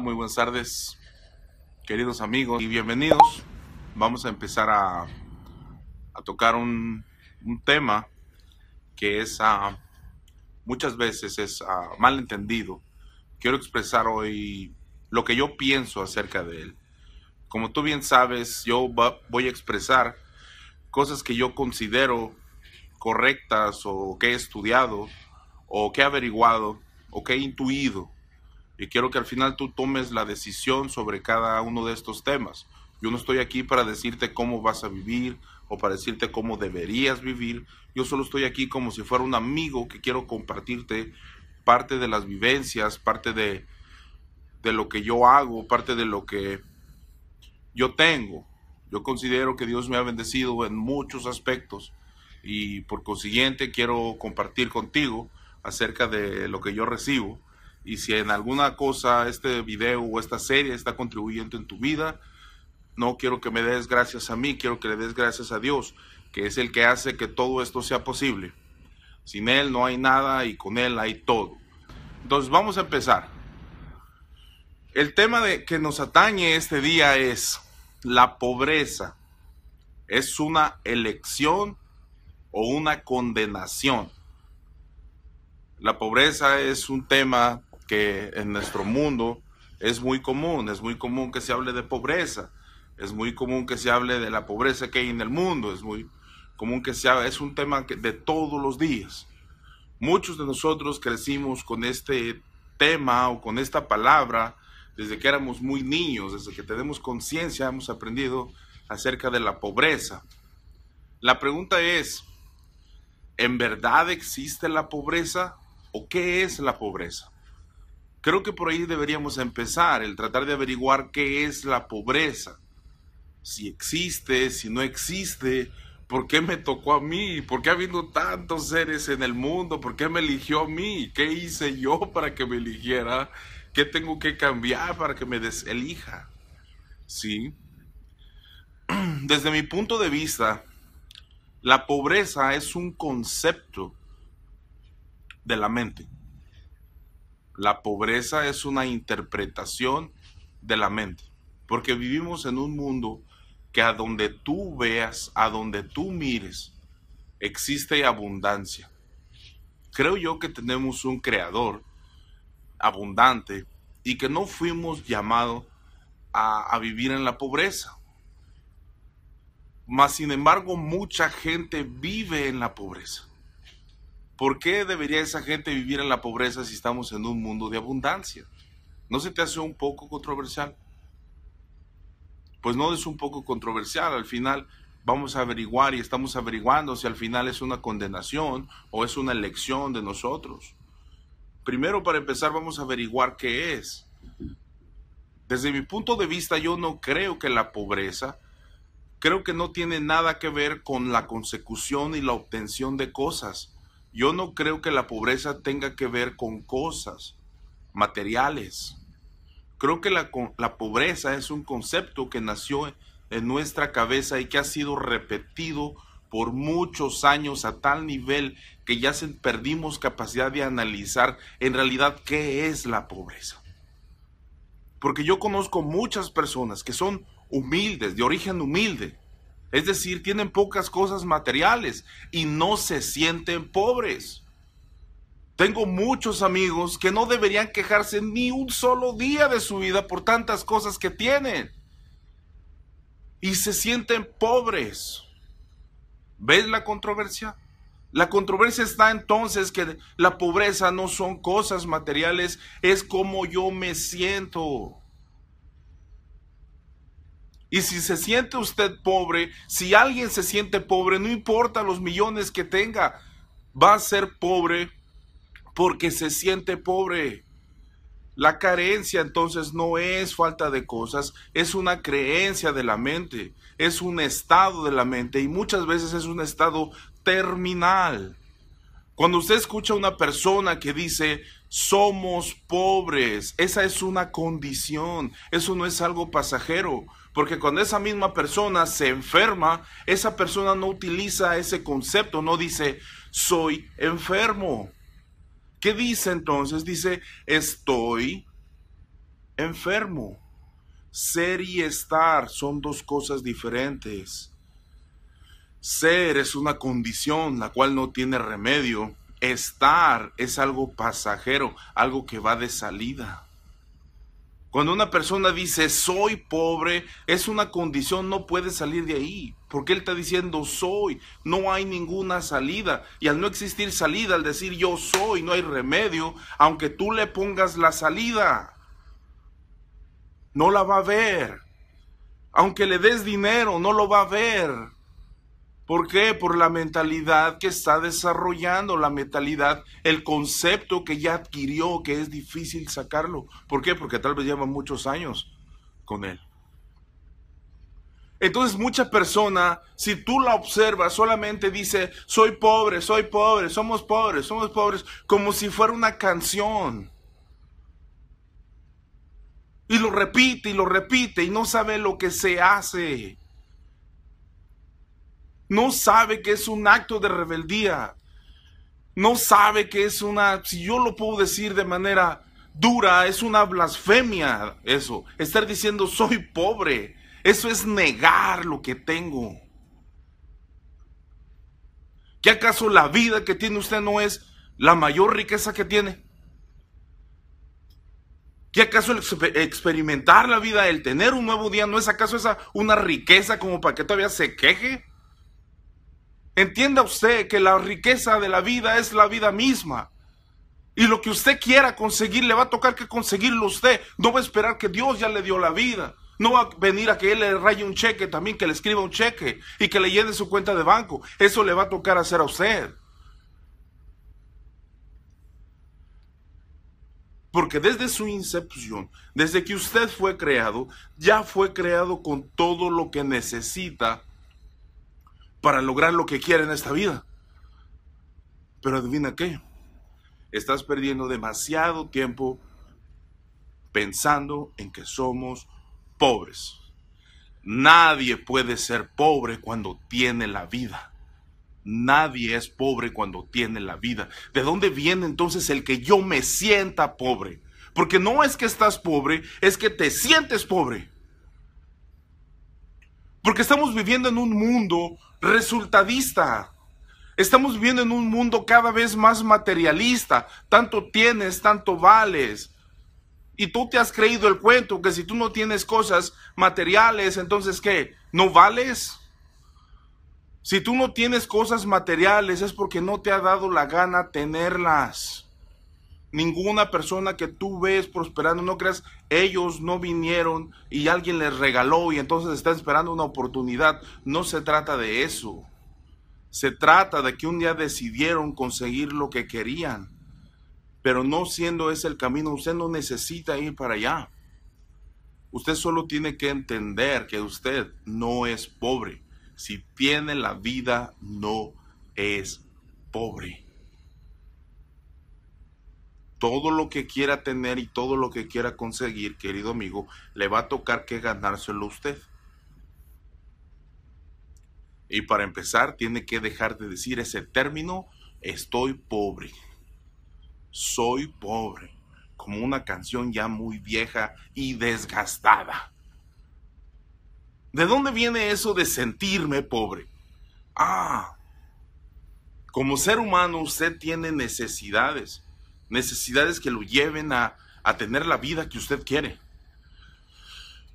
muy buenas tardes, queridos amigos y bienvenidos. Vamos a empezar a, tocar un, tema que es ah, muchas veces es ah, malentendido. Quiero expresar hoy lo que yo pienso acerca de él. Como tú bien sabes, yo voy a expresar cosas que yo considero correctas o que he estudiado o que he averiguado o que he intuido y quiero que al final tú tomes la decisión sobre cada uno de estos temas. Yo no estoy aquí para decirte cómo vas a vivir o para decirte cómo deberías vivir. Yo solo estoy aquí como si fuera un amigo que quiero compartirte parte de las vivencias, parte de, de lo que yo hago, parte de lo que yo tengo. Yo considero que Dios me ha bendecido en muchos aspectos y por consiguiente quiero compartir contigo acerca de lo que yo recibo y si en alguna cosa este video o esta serie está contribuyendo en tu vida, no quiero que me des gracias a mí, quiero que le des gracias a Dios, que es el que hace que todo esto sea posible. Sin Él no hay nada y con Él hay todo. Entonces vamos a empezar. El tema de, que nos atañe este día es la pobreza. ¿Es una elección o una condenación? La pobreza es un tema que en nuestro mundo es muy común, es muy común que se hable de pobreza, es muy común que se hable de la pobreza que hay en el mundo, es muy común que se hable, es un tema de todos los días. Muchos de nosotros crecimos con este tema o con esta palabra desde que éramos muy niños, desde que tenemos conciencia, hemos aprendido acerca de la pobreza. La pregunta es, ¿en verdad existe la pobreza o qué es la pobreza? Creo que por ahí deberíamos empezar, el tratar de averiguar qué es la pobreza, si existe, si no existe, por qué me tocó a mí, por qué ha habido tantos seres en el mundo, por qué me eligió a mí, qué hice yo para que me eligiera, qué tengo que cambiar para que me deselija. Sí. Desde mi punto de vista, la pobreza es un concepto de la mente. La pobreza es una interpretación de la mente, porque vivimos en un mundo que a donde tú veas, a donde tú mires, existe abundancia. Creo yo que tenemos un creador abundante y que no fuimos llamados a, vivir en la pobreza. Mas, sin embargo, mucha gente vive en la pobreza. ¿Por qué debería esa gente vivir en la pobreza si estamos en un mundo de abundancia? ¿No se te hace un poco controversial? Pues no es un poco controversial. Al final vamos a averiguar y estamos averiguando si al final es una condenación o es una elección de nosotros. Primero, para empezar, vamos a averiguar qué es. Desde mi punto de vista, yo no creo que la pobreza, creo que no tiene nada que ver con la consecución y la obtención de cosas. Yo no creo que la pobreza tenga que ver con cosas materiales. Creo que la, pobreza es un concepto que nació en nuestra cabeza y que ha sido repetido por muchos años a tal nivel que ya perdimos capacidad de analizar en realidad qué es la pobreza. Porque yo conozco muchas personas que son humildes, de origen humilde, es decir, tienen pocas cosas materiales y no se sienten pobres. Tengo muchos amigos que no deberían quejarse ni un solo día de su vida por tantas cosas que tienen. Y se sienten pobres. ¿Ves la controversia? La controversia está entonces que la pobreza no son cosas materiales, es como yo me siento. Y si se siente usted pobre, si alguien se siente pobre, no importa los millones que tenga, va a ser pobre porque se siente pobre. La carencia entonces no es falta de cosas, es una creencia de la mente, es un estado de la mente y muchas veces es un estado terminal. Cuando usted escucha a una persona que dice, somos pobres, esa es una condición, eso no es algo pasajero. Porque cuando esa misma persona se enferma, esa persona no utiliza ese concepto, no dice, soy enfermo. ¿Qué dice entonces? Dice, estoy enfermo. Ser y estar son dos cosas diferentes. Ser es una condición la cual no tiene remedio. Estar es algo pasajero, algo que va de salida. Cuando una persona dice, soy pobre, es una condición, no puede salir de ahí, porque él está diciendo, soy, no hay ninguna salida. Y al no existir salida, al decir yo soy, no hay remedio, aunque tú le pongas la salida, no la va a ver. Aunque le des dinero, no lo va a ver ¿Por qué? Por la mentalidad que está desarrollando, la mentalidad, el concepto que ya adquirió, que es difícil sacarlo. ¿Por qué? Porque tal vez lleva muchos años con él. Entonces mucha persona, si tú la observas, solamente dice, soy pobre, soy pobre, somos pobres, somos pobres, como si fuera una canción. Y lo repite y lo repite y no sabe lo que se hace no sabe que es un acto de rebeldía. No sabe que es una, si yo lo puedo decir de manera dura, es una blasfemia eso. Estar diciendo soy pobre, eso es negar lo que tengo. ¿Qué acaso la vida que tiene usted no es la mayor riqueza que tiene? ¿Qué acaso experimentar la vida, el tener un nuevo día, no es acaso esa una riqueza como para que todavía se queje? Entienda usted que la riqueza de la vida es la vida misma. Y lo que usted quiera conseguir, le va a tocar que conseguirlo usted. No va a esperar que Dios ya le dio la vida. No va a venir a que él le raye un cheque también, que le escriba un cheque y que le llene su cuenta de banco. Eso le va a tocar hacer a usted. Porque desde su incepción, desde que usted fue creado, ya fue creado con todo lo que necesita para lograr lo que quiere en esta vida. Pero adivina qué, estás perdiendo demasiado tiempo pensando en que somos pobres. Nadie puede ser pobre cuando tiene la vida. Nadie es pobre cuando tiene la vida. ¿De dónde viene entonces el que yo me sienta pobre? Porque no es que estás pobre, es que te sientes pobre. Porque estamos viviendo en un mundo resultadista. Estamos viviendo en un mundo cada vez más materialista. Tanto tienes, tanto vales. Y tú te has creído el cuento que si tú no tienes cosas materiales, entonces que ¿No vales? Si tú no tienes cosas materiales es porque no te ha dado la gana tenerlas ninguna persona que tú ves prosperando, no creas, ellos no vinieron y alguien les regaló y entonces están esperando una oportunidad. No se trata de eso. Se trata de que un día decidieron conseguir lo que querían, pero no siendo ese el camino, usted no necesita ir para allá. Usted solo tiene que entender que usted no es pobre. Si tiene la vida, no es pobre todo lo que quiera tener y todo lo que quiera conseguir, querido amigo, le va a tocar que ganárselo usted. Y para empezar, tiene que dejar de decir ese término, estoy pobre. Soy pobre. Como una canción ya muy vieja y desgastada. ¿De dónde viene eso de sentirme pobre? Ah, como ser humano usted tiene necesidades necesidades que lo lleven a, tener la vida que usted quiere.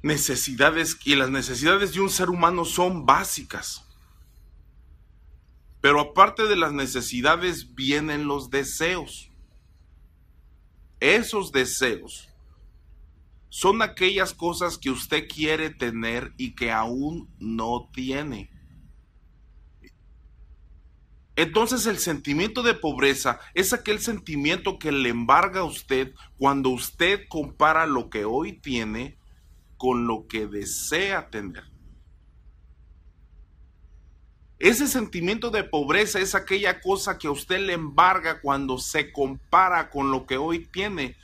Necesidades, y las necesidades de un ser humano son básicas. Pero aparte de las necesidades vienen los deseos. Esos deseos son aquellas cosas que usted quiere tener y que aún no tiene. Entonces el sentimiento de pobreza es aquel sentimiento que le embarga a usted cuando usted compara lo que hoy tiene con lo que desea tener. Ese sentimiento de pobreza es aquella cosa que a usted le embarga cuando se compara con lo que hoy tiene,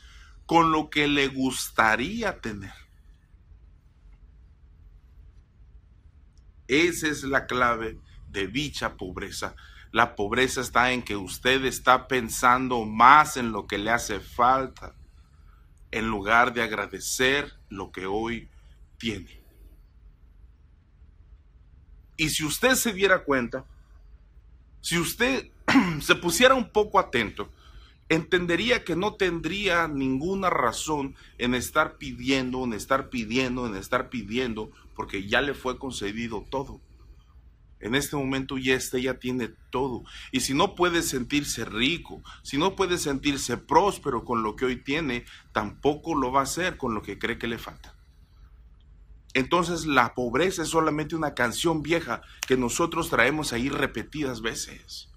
con lo que le gustaría tener. Esa es la clave de dicha pobreza. La pobreza está en que usted está pensando más en lo que le hace falta en lugar de agradecer lo que hoy tiene. Y si usted se diera cuenta, si usted se pusiera un poco atento, entendería que no tendría ninguna razón en estar pidiendo, en estar pidiendo, en estar pidiendo, porque ya le fue concedido todo en este momento ya está, ya tiene todo. Y si no puede sentirse rico, si no puede sentirse próspero con lo que hoy tiene, tampoco lo va a hacer con lo que cree que le falta. Entonces la pobreza es solamente una canción vieja que nosotros traemos ahí repetidas veces.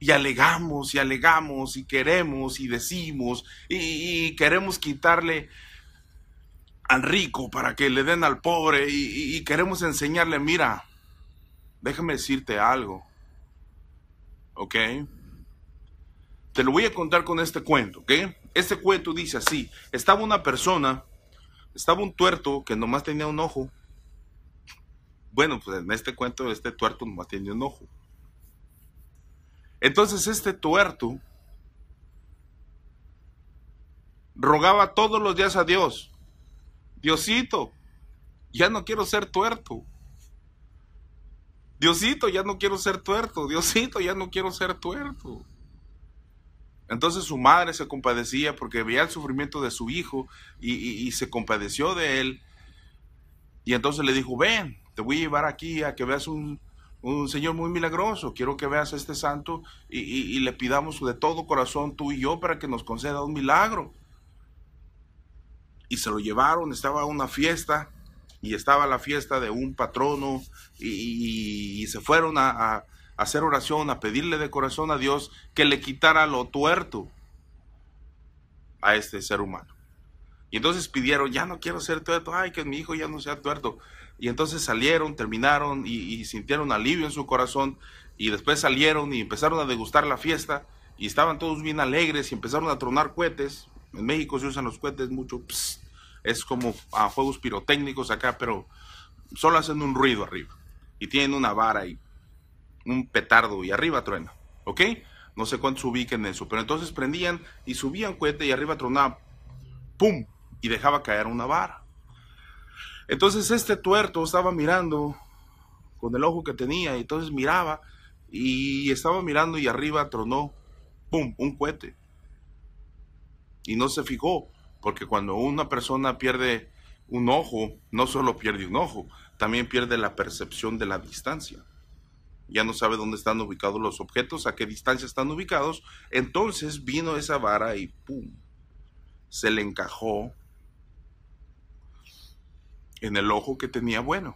Y alegamos y alegamos y queremos y decimos y, y queremos quitarle al rico para que le den al pobre y, queremos enseñarle, mira, déjame decirte algo, ¿ok? Te lo voy a contar con este cuento, ¿ok? Este cuento dice así, estaba una persona, estaba un tuerto que nomás tenía un ojo. Bueno, pues en este cuento este tuerto nomás tenía un ojo. Entonces este tuerto rogaba todos los días a Dios, Diosito, ya no quiero ser tuerto. Diosito, ya no quiero ser tuerto. Diosito, ya no quiero ser tuerto. Entonces su madre se compadecía porque veía el sufrimiento de su hijo y, se compadeció de él. Y entonces le dijo, ven, te voy a llevar aquí a que veas un, Señor muy milagroso. Quiero que veas a este santo y, y le pidamos de todo corazón tú y yo para que nos conceda un milagro y se lo llevaron, estaba una fiesta y estaba la fiesta de un patrono y, se fueron a, hacer oración, a pedirle de corazón a Dios que le quitara lo tuerto a este ser humano. Y entonces pidieron, ya no quiero ser tuerto, ay, que mi hijo ya no sea tuerto. Y entonces salieron, terminaron y sintieron alivio en su corazón y después salieron y empezaron a degustar la fiesta y estaban todos bien alegres y empezaron a tronar cohetes en México se usan los cohetes mucho, es como a juegos pirotécnicos acá, pero solo hacen un ruido arriba. Y tienen una vara y un petardo y arriba truena, ¿ok? No sé cuántos ubiquen eso, pero entonces prendían y subían cohete y arriba tronaba, ¡pum! Y dejaba caer una vara. Entonces este tuerto estaba mirando con el ojo que tenía, y entonces miraba y estaba mirando y arriba tronó, ¡pum!, un cohete y no se fijó, porque cuando una persona pierde un ojo, no solo pierde un ojo, también pierde la percepción de la distancia. Ya no sabe dónde están ubicados los objetos, a qué distancia están ubicados. Entonces vino esa vara y ¡pum! Se le encajó en el ojo que tenía bueno.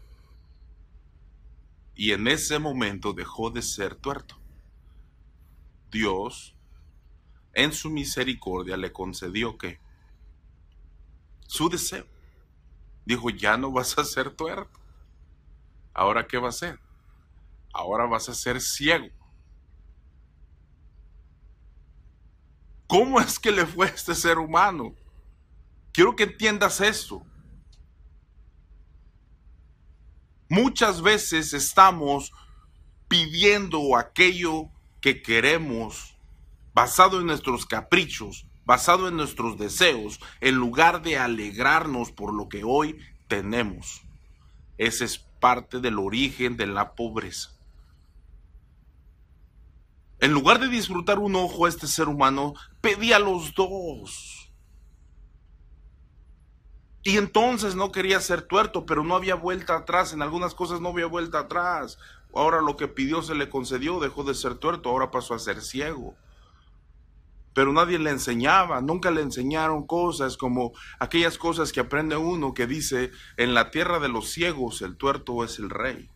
Y en ese momento dejó de ser tuerto. Dios en su misericordia le concedió que su deseo. Dijo, ya no vas a ser tuerto. Ahora qué va a ser? Ahora vas a ser ciego. ¿Cómo es que le fue este ser humano? Quiero que entiendas esto. Muchas veces estamos pidiendo aquello que queremos basado en nuestros caprichos, basado en nuestros deseos, en lugar de alegrarnos por lo que hoy tenemos. Ese es parte del origen de la pobreza. En lugar de disfrutar un ojo este ser humano, pedía los dos. Y entonces no quería ser tuerto, pero no había vuelta atrás. En algunas cosas no había vuelta atrás. Ahora lo que pidió se le concedió, dejó de ser tuerto, ahora pasó a ser ciego pero nadie le enseñaba, nunca le enseñaron cosas como aquellas cosas que aprende uno que dice, en la tierra de los ciegos el tuerto es el rey.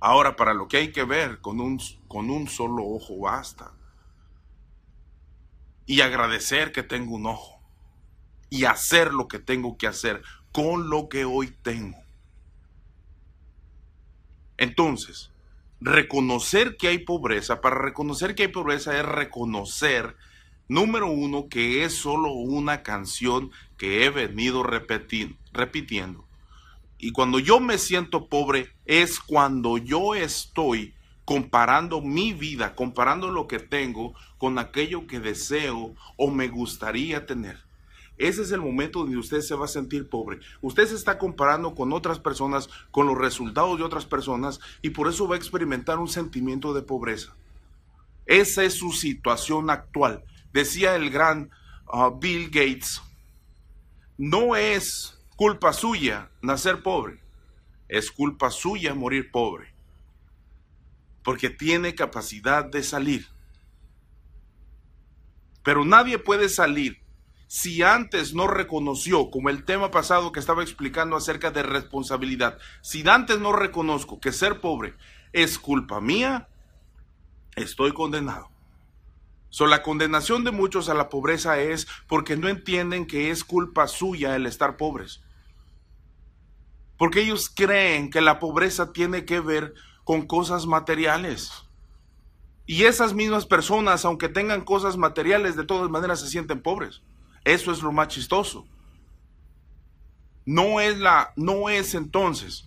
Ahora, para lo que hay que ver, con un, con un solo ojo basta. Y agradecer que tengo un ojo. Y hacer lo que tengo que hacer con lo que hoy tengo. Entonces, reconocer que hay pobreza, para reconocer que hay pobreza es reconocer, número uno, que es solo una canción que he venido repitiendo. Y cuando yo me siento pobre es cuando yo estoy comparando mi vida, comparando lo que tengo con aquello que deseo o me gustaría tener. Ese es el momento donde usted se va a sentir pobre. Usted se está comparando con otras personas, con los resultados de otras personas y por eso va a experimentar un sentimiento de pobreza. Esa es su situación actual. Decía el gran ah, Bill Gates, no es culpa suya nacer pobre, es culpa suya morir pobre, porque tiene capacidad de salir. Pero nadie puede salir si antes no reconoció, como el tema pasado que estaba explicando acerca de responsabilidad, si antes no reconozco que ser pobre es culpa mía, estoy condenado. So, la condenación de muchos a la pobreza es porque no entienden que es culpa suya el estar pobres. Porque ellos creen que la pobreza tiene que ver con cosas materiales. Y esas mismas personas, aunque tengan cosas materiales, de todas maneras se sienten pobres. Eso es lo más chistoso. No es la, no es entonces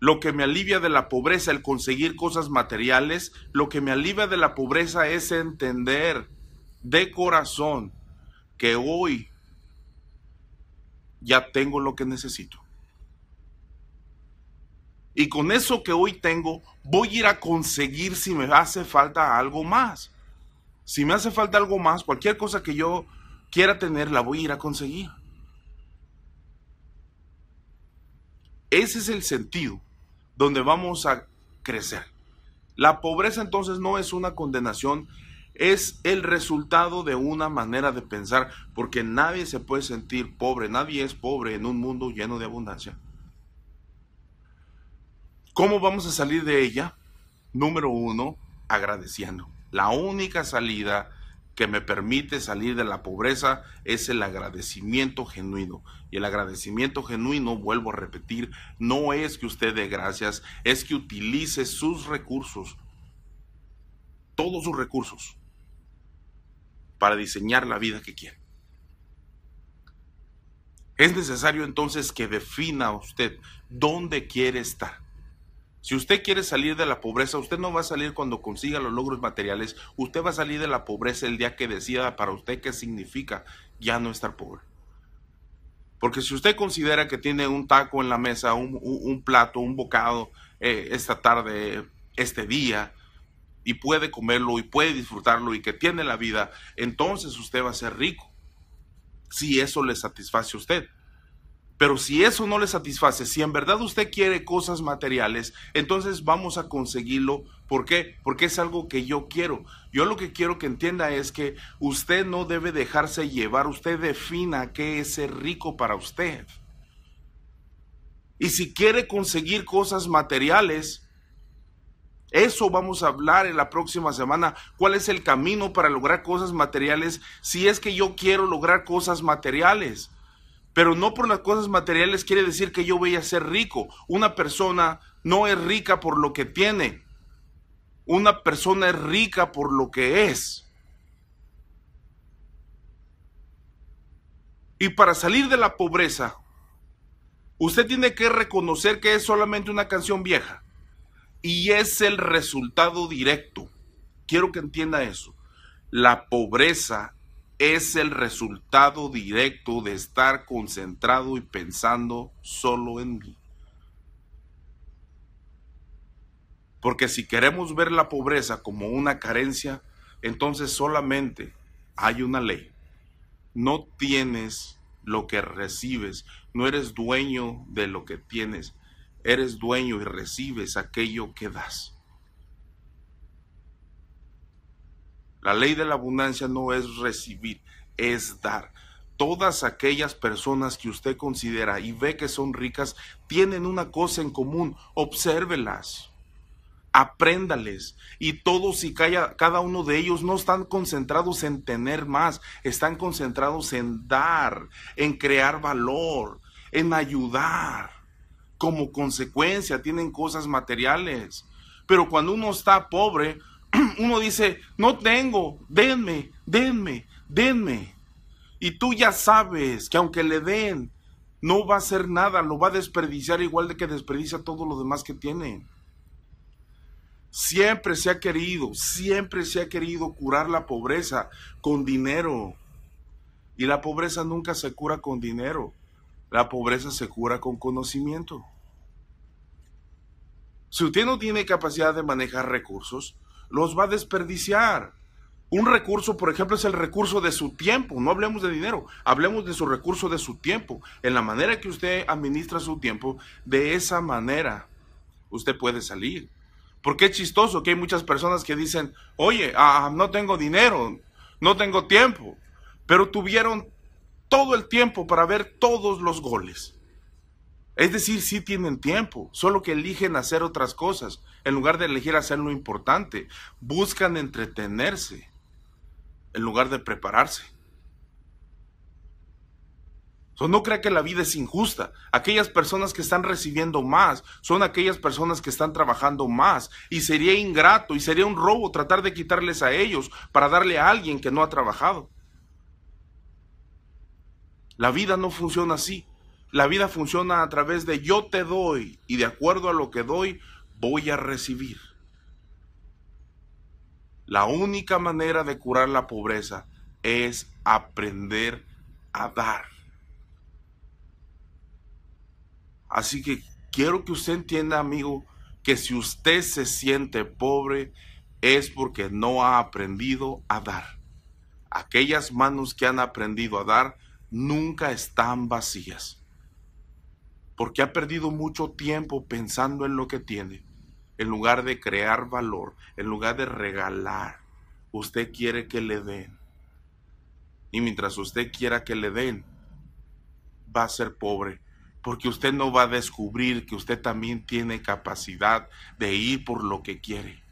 lo que me alivia de la pobreza el conseguir cosas materiales, lo que me alivia de la pobreza es entender de corazón que hoy ya tengo lo que necesito. Y con eso que hoy tengo, voy a ir a conseguir si me hace falta algo más. Si me hace falta algo más, cualquier cosa que yo quiera tener, la voy a ir a conseguir. Ese es el sentido donde vamos a crecer. La pobreza entonces no es una condenación, es el resultado de una manera de pensar, porque nadie se puede sentir pobre, nadie es pobre en un mundo lleno de abundancia. ¿Cómo vamos a salir de ella? Número uno, agradeciendo. La única salida que me permite salir de la pobreza es el agradecimiento genuino. Y el agradecimiento genuino, vuelvo a repetir, no es que usted dé gracias, es que utilice sus recursos, todos sus recursos, para diseñar la vida que quiere. Es necesario entonces que defina usted dónde quiere estar. Si usted quiere salir de la pobreza, usted no va a salir cuando consiga los logros materiales, usted va a salir de la pobreza el día que decida para usted qué significa ya no estar pobre. Porque si usted considera que tiene un taco en la mesa, un, plato, un bocado eh, esta tarde, este día, y puede comerlo y puede disfrutarlo y que tiene la vida, entonces usted va a ser rico. Si eso le satisface a usted. Pero si eso no le satisface, si en verdad usted quiere cosas materiales, entonces vamos a conseguirlo. ¿Por qué? Porque es algo que yo quiero. Yo lo que quiero que entienda es que usted no debe dejarse llevar, usted defina qué es ser rico para usted. Y si quiere conseguir cosas materiales, eso vamos a hablar en la próxima semana. ¿Cuál es el camino para lograr cosas materiales? Si es que yo quiero lograr cosas materiales pero no por las cosas materiales quiere decir que yo voy a ser rico. Una persona no es rica por lo que tiene. Una persona es rica por lo que es. Y para salir de la pobreza, usted tiene que reconocer que es solamente una canción vieja. Y es el resultado directo. Quiero que entienda eso. La pobreza es el resultado directo de estar concentrado y pensando solo en mí. Porque si queremos ver la pobreza como una carencia, entonces solamente hay una ley. No tienes lo que recibes, no eres dueño de lo que tienes, eres dueño y recibes aquello que das. La ley de la abundancia no es recibir, es dar. Todas aquellas personas que usted considera y ve que son ricas tienen una cosa en común, obsérvelas. Apréndales y todos y cada uno de ellos no están concentrados en tener más, están concentrados en dar, en crear valor, en ayudar. Como consecuencia tienen cosas materiales. Pero cuando uno está pobre, uno dice, no tengo, denme, denme, denme. Y tú ya sabes que aunque le den, no va a hacer nada, lo va a desperdiciar igual de que desperdicia todo lo demás que tiene. Siempre se ha querido, siempre se ha querido curar la pobreza con dinero. Y la pobreza nunca se cura con dinero, la pobreza se cura con conocimiento. Si usted no tiene capacidad de manejar recursos, los va a desperdiciar. Un recurso, por ejemplo, es el recurso de su tiempo. No hablemos de dinero, hablemos de su recurso de su tiempo. En la manera que usted administra su tiempo, de esa manera usted puede salir. Porque es chistoso que hay muchas personas que dicen, oye, ah, no tengo dinero, no tengo tiempo. Pero tuvieron todo el tiempo para ver todos los goles. Es decir, sí tienen tiempo, solo que eligen hacer otras cosas en lugar de elegir hacer lo importante. Buscan entretenerse en lugar de prepararse. no crea que la vida es injusta. Aquellas personas que están recibiendo más son aquellas personas que están trabajando más. Y sería ingrato y sería un robo tratar de quitarles a ellos para darle a alguien que no ha trabajado. La vida no funciona así. La vida funciona a través de yo te doy y de acuerdo a lo que doy, voy a recibir. La única manera de curar la pobreza es aprender a dar. Así que quiero que usted entienda, amigo, que si usted se siente pobre es porque no ha aprendido a dar. Aquellas manos que han aprendido a dar nunca están vacías, porque ha perdido mucho tiempo pensando en lo que tiene en lugar de crear valor, en lugar de regalar, usted quiere que le den. Y mientras usted quiera que le den, va a ser pobre, porque usted no va a descubrir que usted también tiene capacidad de ir por lo que quiere.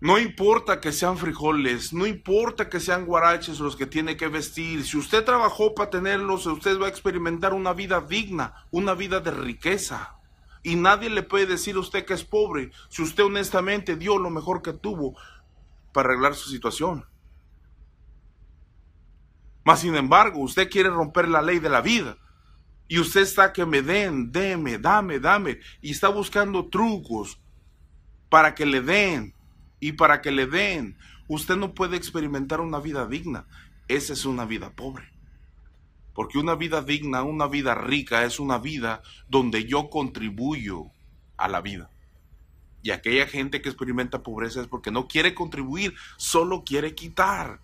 No importa que sean frijoles, no importa que sean guaraches los que tiene que vestir, si usted trabajó para tenerlos, usted va a experimentar una vida digna, una vida de riqueza. Y nadie le puede decir a usted que es pobre si usted honestamente dio lo mejor que tuvo para arreglar su situación. Mas sin embargo, usted quiere romper la ley de la vida. Y usted está que me den, deme, dame, dame. Y está buscando trucos para que le den y para que le den. Usted no puede experimentar una vida digna. Esa es una vida pobre. Porque una vida digna, una vida rica es una vida donde yo contribuyo a la vida. Y aquella gente que experimenta pobreza es porque no quiere contribuir, solo quiere quitar.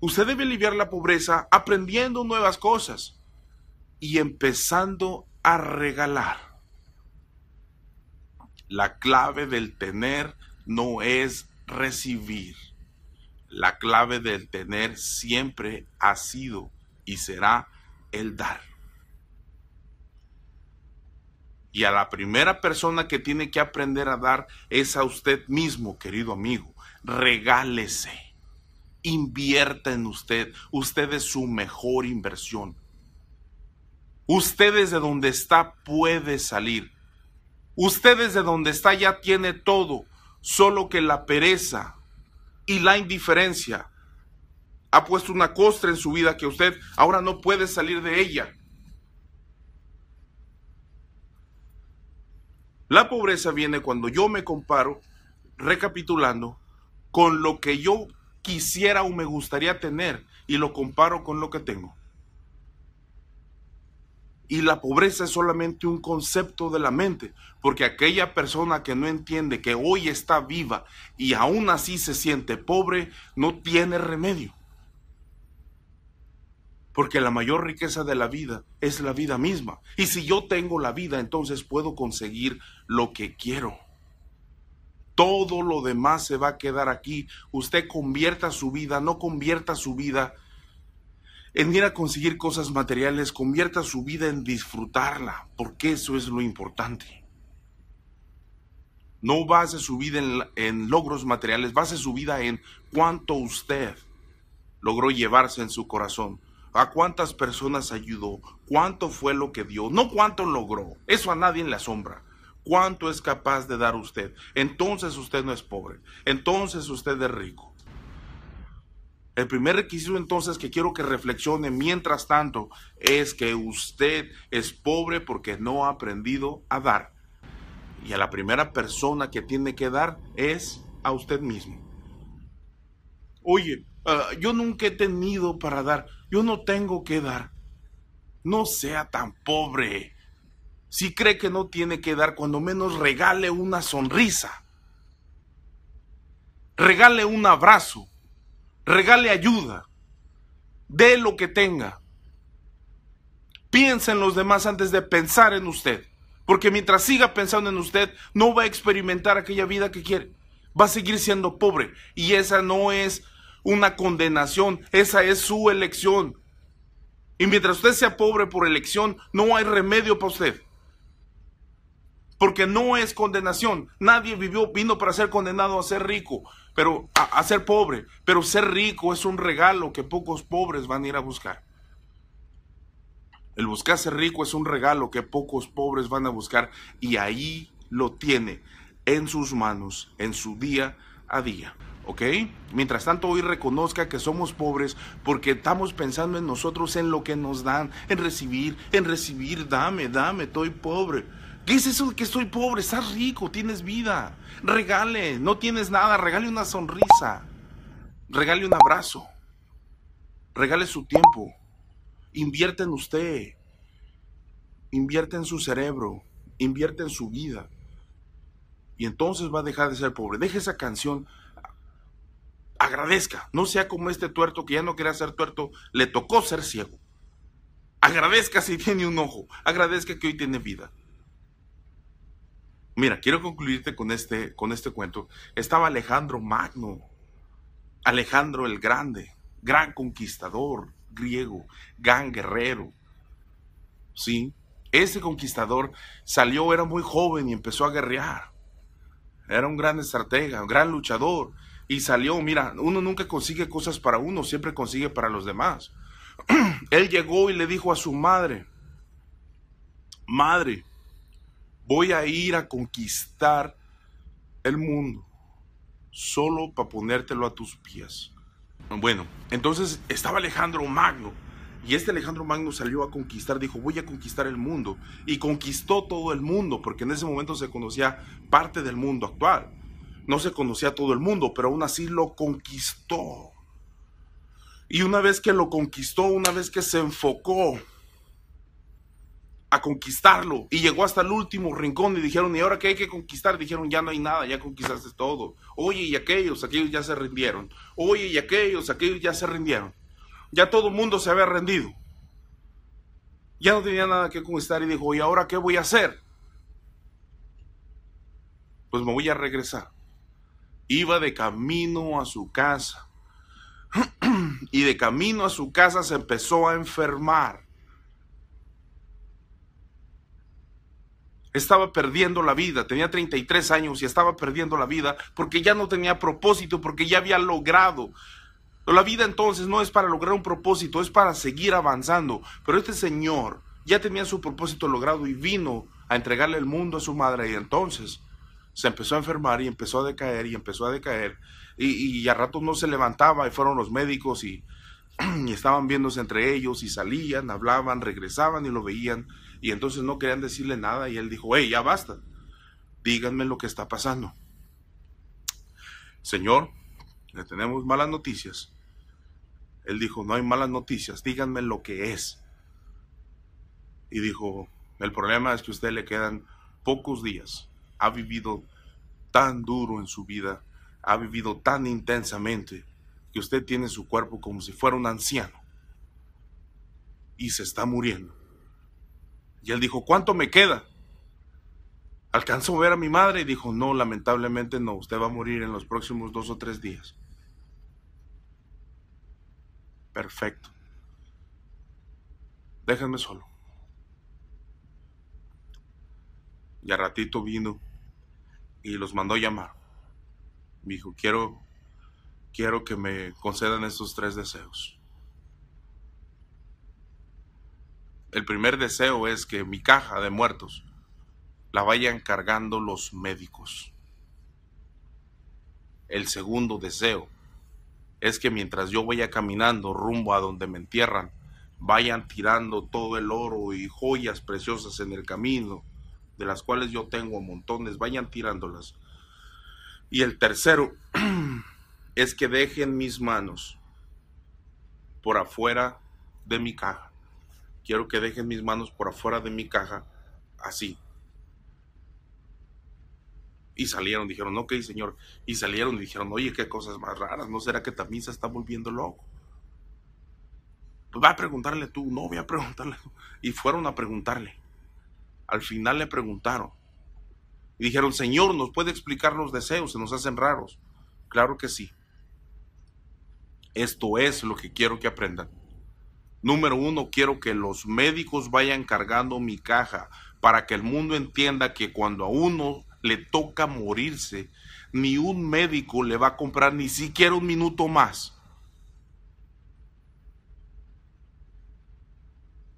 Usted debe aliviar la pobreza aprendiendo nuevas cosas y empezando a regalar. La clave del tener no es recibir. La clave del tener siempre ha sido y será el dar. Y a la primera persona que tiene que aprender a dar es a usted mismo, querido amigo. Regálese. Invierta en usted. Usted es su mejor inversión. Usted desde donde está puede salir. Usted desde donde está ya tiene todo. Solo que la pereza y la indiferencia ha puesto una costra en su vida que usted ahora no puede salir de ella. La pobreza viene cuando yo me comparo, recapitulando, con lo que yo quisiera o me gustaría tener y lo comparo con lo que tengo. Y la pobreza es solamente un concepto de la mente, porque aquella persona que no entiende que hoy está viva y aún así se siente pobre, no tiene remedio. Porque la mayor riqueza de la vida es la vida misma. Y si yo tengo la vida, entonces puedo conseguir lo que quiero. Todo lo demás se va a quedar aquí. Usted convierta su vida, no convierta su vida, en ir a conseguir cosas materiales, convierta su vida en disfrutarla, porque eso es lo importante. No base su vida en, logros materiales, base su vida en cuánto usted logró llevarse en su corazón, a cuántas personas ayudó, cuánto fue lo que dio, no cuánto logró, eso a nadie en la sombra cuánto es capaz de dar usted. Entonces usted no es pobre, entonces usted es rico. El primer requisito entonces que quiero que reflexione mientras tanto es que usted es pobre porque no ha aprendido a dar. Y a la primera persona que tiene que dar es a usted mismo. Oye, ah, yo nunca he tenido para dar, yo no tengo que dar. No sea tan pobre. Si cree que no tiene que dar, cuando menos regale una sonrisa. Regale un abrazo regale ayuda, dé lo que tenga. Piensa en los demás antes de pensar en usted, porque mientras siga pensando en usted, no va a experimentar aquella vida que quiere. Va a seguir siendo pobre y esa no es una condenación, esa es su elección. Y mientras usted sea pobre por elección, no hay remedio para usted porque no es condenación. Nadie vivió, vino para ser condenado a ser rico, pero a, ser pobre. Pero ser rico es un regalo que pocos pobres van a ir a buscar. El buscar ser rico es un regalo que pocos pobres van a buscar y ahí lo tiene en sus manos, en su día a día. ¿Ok? Mientras tanto, hoy reconozca que somos pobres porque estamos pensando en nosotros, en lo que nos dan, en recibir, en recibir, dame, dame, estoy pobre ¿Qué es eso de que estoy pobre? Estás rico, tienes vida. Regale, no tienes nada, regale una sonrisa. Regale un abrazo. Regale su tiempo. Invierte en usted. Invierte en su cerebro. Invierte en su vida. Y entonces va a dejar de ser pobre. Deje esa canción. Agradezca. No sea como este tuerto que ya no quería ser tuerto. Le tocó ser ciego. Agradezca si tiene un ojo. Agradezca que hoy tiene vida. Mira, quiero concluirte con este, con este cuento. Estaba Alejandro Magno, Alejandro el Grande, gran conquistador griego, gran guerrero. ¿Sí? Ese conquistador salió, era muy joven y empezó a guerrear. Era un gran estratega, un gran luchador. Y salió, mira, uno nunca consigue cosas para uno, siempre consigue para los demás. Él llegó y le dijo a su madre, madre, Voy a ir a conquistar el mundo solo para ponértelo a tus pies. Bueno, entonces estaba Alejandro Magno y este Alejandro Magno salió a conquistar, dijo, voy a conquistar el mundo. Y conquistó todo el mundo, porque en ese momento se conocía parte del mundo actual. No se conocía todo el mundo, pero aún así lo conquistó. Y una vez que lo conquistó, una vez que se enfocó a conquistarlo. Y llegó hasta el último rincón y dijeron, ¿y ahora que hay que conquistar? Dijeron, ya no hay nada, ya conquistaste todo. Oye, y aquellos, aquellos ya se rindieron. Oye, y aquellos, aquellos ya se rindieron. Ya todo el mundo se había rendido. Ya no tenía nada que conquistar y dijo, ¿y ahora qué voy a hacer? Pues me voy a regresar. Iba de camino a su casa. y de camino a su casa se empezó a enfermar estaba perdiendo la vida, tenía 33 años y estaba perdiendo la vida porque ya no tenía propósito, porque ya había logrado. La vida entonces no es para lograr un propósito, es para seguir avanzando. Pero este señor ya tenía su propósito logrado y vino a entregarle el mundo a su madre y entonces se empezó a enfermar y empezó a decaer y empezó a decaer y, a ratos no se levantaba y fueron los médicos y estaban viéndose entre ellos y salían, hablaban, regresaban y lo veían y entonces no querían decirle nada y él dijo, hey, ya basta, díganme lo que está pasando. Señor, le tenemos malas noticias. Él dijo, no hay malas noticias, díganme lo que es. Y dijo, el problema es que a usted le quedan pocos días. Ha vivido tan duro en su vida, ha vivido tan intensamente, que usted tiene su cuerpo como si fuera un anciano y se está muriendo. Y él dijo, ¿cuánto me queda? Alcanzó a ver a mi madre? Y dijo, no, lamentablemente no, usted va a morir en los próximos dos o tres días. Perfecto. Déjenme solo. Y a ratito vino y los mandó llamar. dijo, quiero, quiero que me concedan estos tres deseos. el primer deseo es que mi caja de muertos la vayan cargando los médicos. El segundo deseo es que mientras yo vaya caminando rumbo a donde me entierran, vayan tirando todo el oro y joyas preciosas en el camino, de las cuales yo tengo montones, vayan tirándolas. Y el tercero es que dejen mis manos por afuera de mi caja. Quiero que dejen mis manos por afuera de mi caja, así. Y salieron, dijeron, ok, señor. Y salieron y dijeron, oye, qué cosas más raras, ¿no será que también se está volviendo loco? Pues va a preguntarle tú, no voy a preguntarle. Y fueron a preguntarle. Al final le preguntaron. Y dijeron, Señor, ¿nos puede explicar los deseos? Se nos hacen raros. Claro que sí. Esto es lo que quiero que aprendan. Número uno, quiero que los médicos vayan cargando mi caja para que el mundo entienda que cuando a uno le toca morirse, ni un médico le va a comprar ni siquiera un minuto más.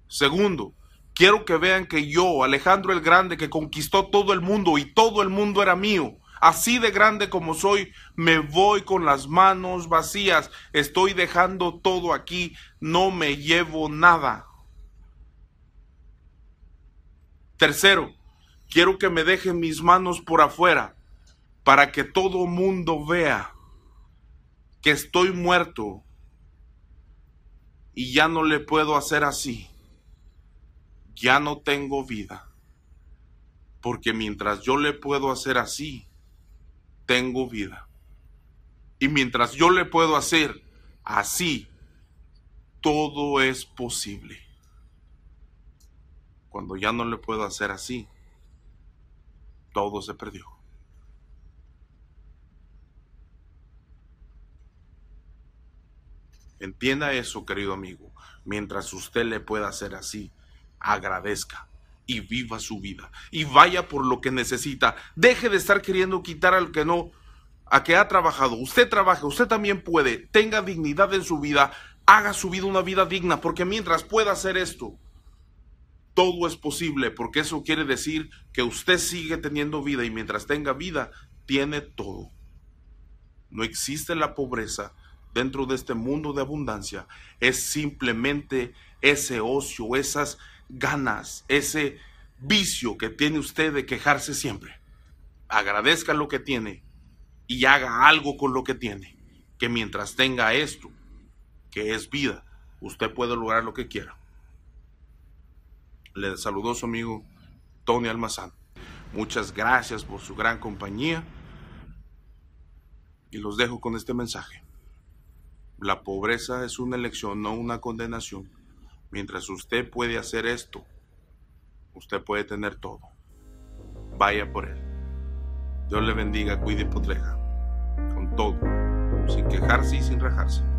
Segundo, quiero que vean que yo, Alejandro el Grande, que conquistó todo el mundo y todo el mundo era mío, Así de grande como soy, me voy con las manos vacías. Estoy dejando todo aquí, no me llevo nada. Tercero, quiero que me dejen mis manos por afuera para que todo mundo vea que estoy muerto y ya no le puedo hacer así. Ya no tengo vida. Porque mientras yo le puedo hacer así, tengo vida. Y mientras yo le puedo hacer así, todo es posible. Cuando ya no le puedo hacer así, todo se perdió. Entienda eso, querido amigo. Mientras usted le pueda hacer así, agradezca y viva su vida y vaya por lo que necesita. Deje de estar queriendo quitar al que no, a que ha trabajado. Usted trabaja, usted también puede. Tenga dignidad en su vida, haga su vida una vida digna, porque mientras pueda hacer esto, todo es posible, porque eso quiere decir que usted sigue teniendo vida y mientras tenga vida, tiene todo. No existe la pobreza dentro de este mundo de abundancia. Es simplemente ese ocio, esas ganas, ese vicio que tiene usted de quejarse siempre. Agradezca lo que tiene y haga algo con lo que tiene. Que mientras tenga esto, que es vida, usted puede lograr lo que quiera. Le saludó su amigo Tony Almazán. Muchas gracias por su gran compañía y los dejo con este mensaje. La pobreza es una elección, no una condenación. Mientras usted puede hacer esto, usted puede tener todo. Vaya por él. Dios le bendiga, cuide y proteja. Con todo. Sin quejarse y sin rejarse.